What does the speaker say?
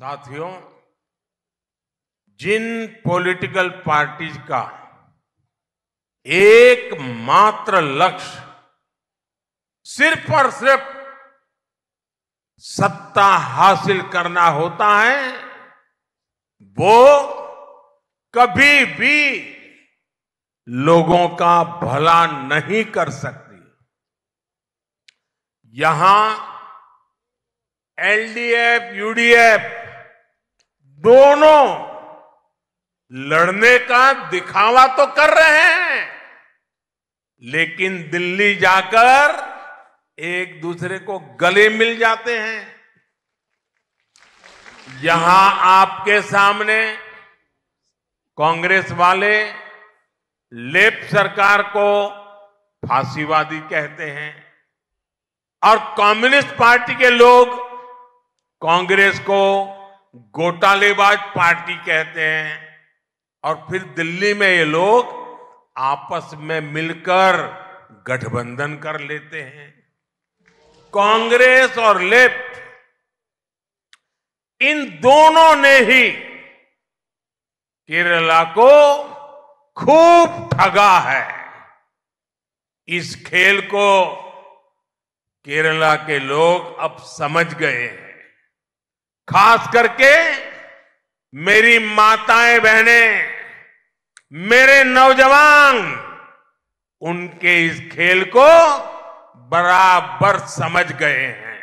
साथियों जिन political parties का एकमात्र लक्ष्य सिर्फ और सिर्फ सत्ता हासिल करना होता है वो कभी भी लोगों का भला नहीं कर सकती यहां एलडीएफ यूडीएफ दोनों लड़ने का दिखावा तो कर रहे हैं लेकिन दिल्ली जाकर एक दूसरे को गले मिल जाते हैं यहां आपके सामने कांग्रेस वाले लेफ्ट सरकार को फांसीवादी कहते हैं और कम्युनिस्ट पार्टी के लोग कांग्रेस को गोटालेबाज पार्टी कहते हैं और फिर दिल्ली में ये लोग आपस में मिलकर गठबंधन कर लेते हैं कांग्रेस और लेफ्ट इन दोनों ने ही केरला को खूब ठगा है इस खेल को केरला के लोग अब समझ गए हैं खास करके मेरी माताएं बहनें मेरे नौजवान उनके इस खेल को बराबर समझ गए हैं